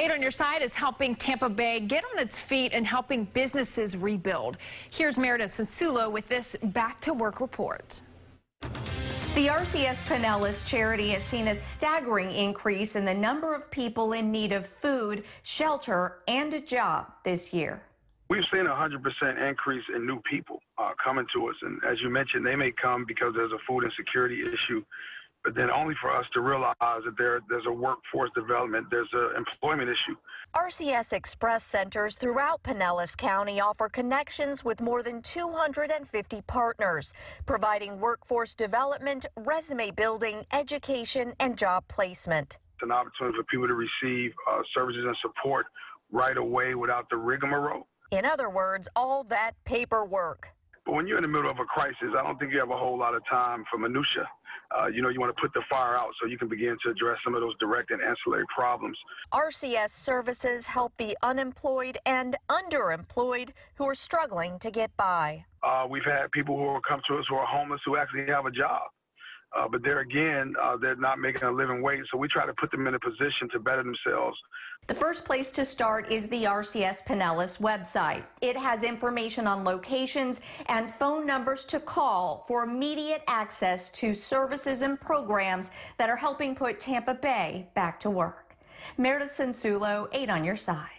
Eight on your side is helping Tampa Bay get on its feet and helping businesses rebuild. Here's Meredith Sensula with this back to work report. The RCS Pinellas charity has seen a staggering increase in the number of people in need of food, shelter, and a job this year. We've seen a 100% increase in new people uh, coming to us. And as you mentioned, they may come because there's a food insecurity issue but then only for us to realize that there, there's a workforce development, there's an employment issue. RCS Express centers throughout Pinellas County offer connections with more than 250 partners, providing workforce development, resume building, education, and job placement. It's an opportunity for people to receive uh, services and support right away without the rigmarole. In other words, all that paperwork. But when you're in the middle of a crisis, I don't think you have a whole lot of time for minutia. Uh, you know, you want to put the fire out so you can begin to address some of those direct and ancillary problems. RCS services help the unemployed and underemployed who are struggling to get by. Uh, we've had people who will come to us who are homeless who actually have a job. Uh, but there again, uh, they're not making a living wage, so we try to put them in a position to better themselves. The first place to start is the RCS Pinellas website. It has information on locations and phone numbers to call for immediate access to services and programs that are helping put Tampa Bay back to work. Meredith Sensulo, 8 on your side.